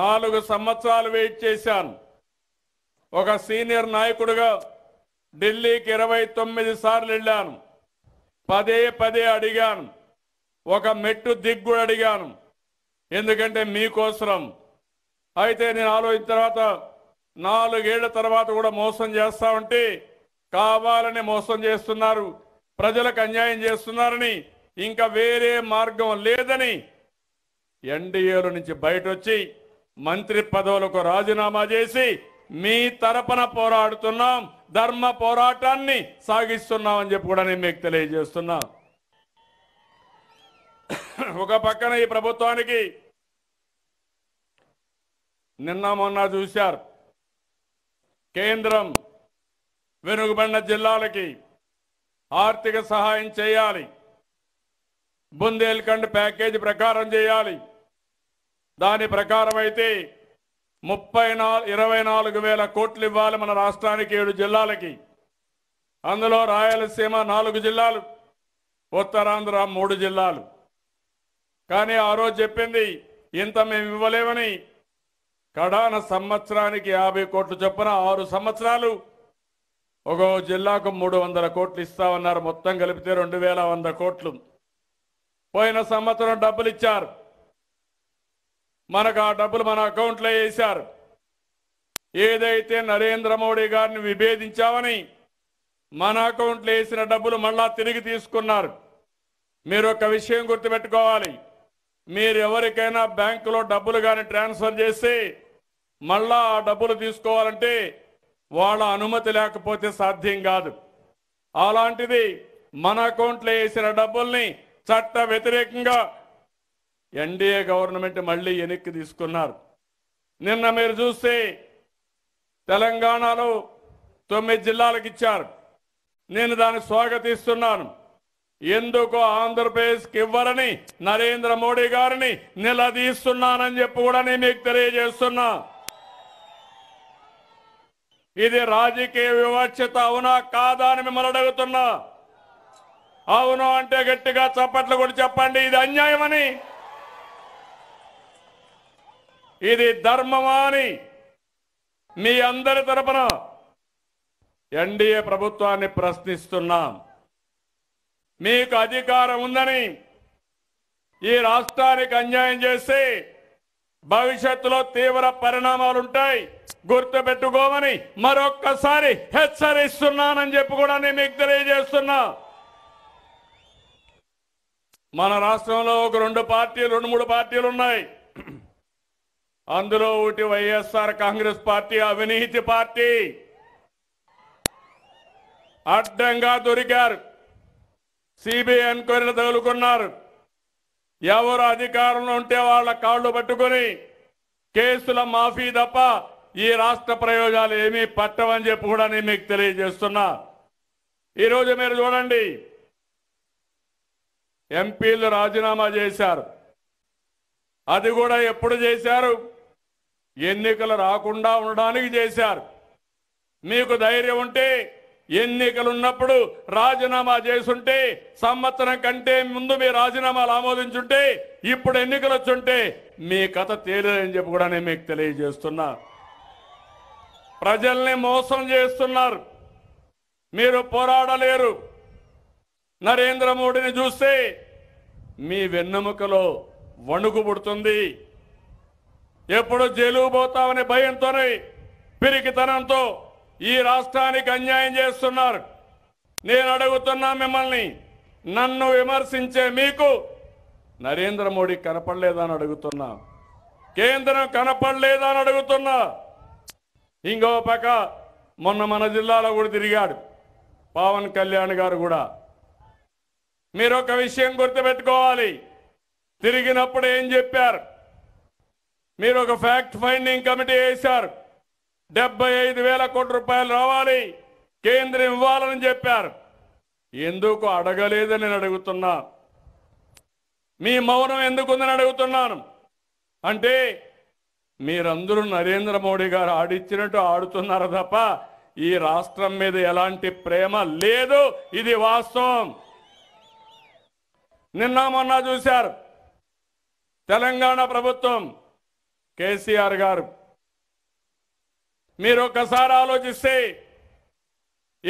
నాలుగు సంవత్సరాలు వెయిట్ చేశాను ఒక సీనియర్ నాయకుడుగా ఢిల్లీకి ఇరవై తొమ్మిది సార్లు వెళ్ళాను పదే పదే అడిగాను ఒక మెట్టు దిగ్గు అడిగాను ఎందుకంటే మీకోసరం అయితే నేను ఆలోచించిన తర్వాత నాలుగేళ్ల తర్వాత కూడా మోసం చేస్తా ఉంటే కావాలని మోసం చేస్తున్నారు ప్రజలకు అన్యాయం చేస్తున్నారని ఇంకా వేరే మార్గం లేదని ఎన్డీఏలో నుంచి బయట వచ్చి మంత్రి పదవులకు రాజీనామా చేసి మీ తరపున పోరాడుతున్నాం ధర్మ పోరాటాన్ని సాగిస్తున్నాం అని చెప్పి కూడా నేను మీకు తెలియజేస్తున్నా ఒక పక్కన ఈ ప్రభుత్వానికి నిన్న మొన్న చూశారు కేంద్రం వెనుకబడిన జిల్లాలకి ఆర్థిక సహాయం చేయాలి బుందేల్ఖండ్ ప్యాకేజీ ప్రకారం చేయాలి దాని ప్రకారం అయితే ముప్పై నాలుగు ఇరవై నాలుగు వేల కోట్లు ఇవ్వాలి మన రాష్ట్రానికి ఏడు జిల్లాలకి అందులో రాయలసీమ నాలుగు జిల్లాలు ఉత్తరాంధ్ర మూడు జిల్లాలు కానీ ఆ రోజు చెప్పింది ఇంత మేము ఇవ్వలేమని కడాన సంవత్సరానికి యాభై కోట్లు చొప్పున ఆరు సంవత్సరాలు ఒక్కో జిల్లాకు మూడు వందల కోట్లు ఇస్తామన్నారు మొత్తం కలిపితే రెండు వేల వంద కోట్లు పోయిన సంవత్సరం డబ్బులు ఇచ్చారు మనకు ఆ డబ్బులు మన అకౌంట్లో వేశారు ఏదైతే నరేంద్ర మోడీ గారిని విభేదించామని మన అకౌంట్లో వేసిన డబ్బులు మళ్ళా తిరిగి తీసుకున్నారు మీరు ఒక విషయం గుర్తుపెట్టుకోవాలి మీరు ఎవరికైనా బ్యాంకులో డబ్బులు కానీ ట్రాన్స్ఫర్ చేసి మళ్ళా ఆ డబ్బులు తీసుకోవాలంటే వాళ్ళ అనుమతి లేకపోతే సాధ్యం కాదు అలాంటిది మన అకౌంట్లో వేసిన డబ్బుల్ని చట్ట వ్యతిరేకంగా ఎన్డీఏ గవర్నమెంట్ మళ్ళీ వెనక్కి తీసుకున్నారు నిన్న మీరు చూస్తే తెలంగాణలో తొమ్మిది జిల్లాలకు ఇచ్చారు నేను దాన్ని స్వాగతిస్తున్నాను ఎందుకు ఆంధ్రప్రదేశ్కి ఇవ్వరని నరేంద్ర మోడీ గారిని నిలదీస్తున్నానని చెప్పి కూడా నేను మీకు తెలియజేస్తున్నా ఇది రాజకీయ వివక్షత అవునా కాదా అని మిమ్మల్ని అడుగుతున్నా అవును అంటే గట్టిగా చప్పట్లు కూడా చెప్పండి ఇది అన్యాయమని ఇది ధర్మమా అని మీ అందరి తరపున ఎన్డీఏ ప్రభుత్వాన్ని ప్రశ్నిస్తున్నాం మీకు అధికారం ఉందని ఈ రాష్ట్రానికి అన్యాయం చేసి భవిష్యత్తులో తీవ్ర పరిణామాలుంటాయి గుర్తుపెట్టుకోమని గుర్తు పెట్టుకోమని మరొక్కసారి హెచ్చరిస్తున్నానని చెప్పి కూడా నేను మీకు తెలియజేస్తున్నా మన రాష్ట్రంలో ఒక రెండు పార్టీలు రెండు మూడు పార్టీలు ఉన్నాయి అందులో ఒకటి వైఎస్ఆర్ కాంగ్రెస్ పార్టీ అవినీతి పార్టీ అడ్డంగా దొరికారు సిబిఐ ఎన్క్వైరీలు తగులుకున్నారు ఎవరు అధికారంలో ఉంటే వాళ్ళ కాళ్ళు పట్టుకొని కేసుల మాఫీ తప్ప ఈ రాష్ట్ర ప్రయోజనాలు ఏమీ పట్టవని చెప్పి కూడా నేను మీకు తెలియజేస్తున్నా ఈరోజు మీరు చూడండి ఎంపీలు రాజీనామా చేశారు అది కూడా ఎప్పుడు చేశారు ఎన్నికలు రాకుండా ఉండడానికి చేశారు మీకు ధైర్యం ఉంటే ఎన్నికలున్నప్పుడు రాజీనామా చేసుంటే సంవత్సరం కంటే ముందు మీ రాజీనామాలు ఆమోదించుంటే ఇప్పుడు ఎన్నికలు వచ్చుంటే మీ కథ తేలేదని చెప్పి కూడా నేను మీకు తెలియజేస్తున్నా ప్రజల్ని మోసం చేస్తున్నారు మీరు పోరాడలేరు నరేంద్ర మోడీని చూస్తే మీ వెన్నెముకలో వణుకు పుడుతుంది ఎప్పుడు జైలు పోతామనే భయంతోనే పిరికితనంతో ఈ రాష్ట్రానికి అన్యాయం చేస్తున్నారు నేను అడుగుతున్నా మిమ్మల్ని నన్ను విమర్శించే మీకు నరేంద్ర మోడీ కనపడలేదని అడుగుతున్నా కేంద్రం కనపడలేదని అడుగుతున్నా ఇంకో పక్క మొన్న మన జిల్లాలో కూడా తిరిగాడు పవన్ కళ్యాణ్ గారు కూడా మీరు ఒక విషయం గుర్తుపెట్టుకోవాలి తిరిగినప్పుడు ఏం చెప్పారు మీరు ఒక ఫ్యాక్ట్ ఫైండింగ్ కమిటీ వేశారు డెబ్బై ఐదు వేల కోట్ల రూపాయలు రావాలి కేంద్రం ఇవ్వాలని చెప్పారు ఎందుకు అడగలేదని నేను అడుగుతున్నా మీ మౌనం ఎందుకుందని అడుగుతున్నాను అంటే మీరందరూ నరేంద్ర మోడీ గారు ఆడిచ్చినట్టు ఆడుతున్నారు తప్ప ఈ రాష్ట్రం మీద ఎలాంటి ప్రేమ లేదు ఇది వాస్తవం నిన్న మొన్న చూశారు తెలంగాణ ప్రభుత్వం కేసీఆర్ గారు మీరు ఒకసారి ఆలోచిస్తే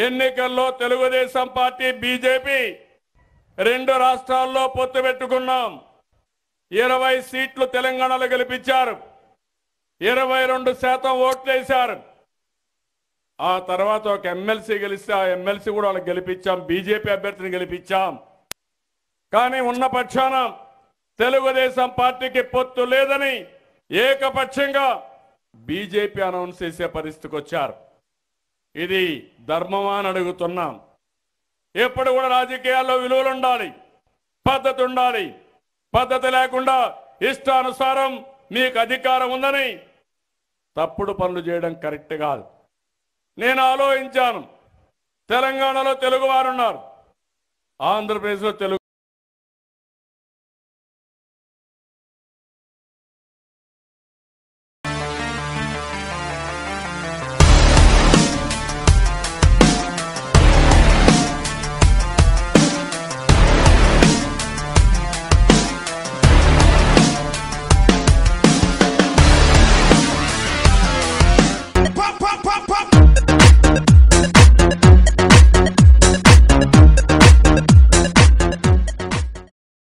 ఎన్నికల్లో తెలుగుదేశం పార్టీ బీజేపీ రెండు రాష్ట్రాల్లో పొత్తు పెట్టుకున్నాం ఇరవై సీట్లు తెలంగాణలో గెలిపించారు ఇరవై రెండు శాతం వేశారు ఆ తర్వాత ఒక ఎమ్మెల్సీ గెలిస్తే ఆ ఎమ్మెల్సీ కూడా వాళ్ళకి గెలిపించాం బీజేపీ అభ్యర్థిని గెలిపించాం కానీ ఉన్న పక్షాన తెలుగుదేశం పార్టీకి పొత్తు లేదని ఏకపక్షంగా బీజేపీ అనౌన్స్ చేసే పరిస్థితికి వచ్చారు ఇది ధర్మమా అని అడుగుతున్నాం ఎప్పుడు కూడా రాజకీయాల్లో విలువలు ఉండాలి పద్ధతి ఉండాలి పద్ధతి లేకుండా ఇష్టానుసారం మీకు అధికారం ఉందని తప్పుడు పనులు చేయడం కరెక్ట్ కాదు నేను ఆలోచించాను తెలంగాణలో తెలుగువారున్నారు ఆంధ్రప్రదేశ్లో తెలుగు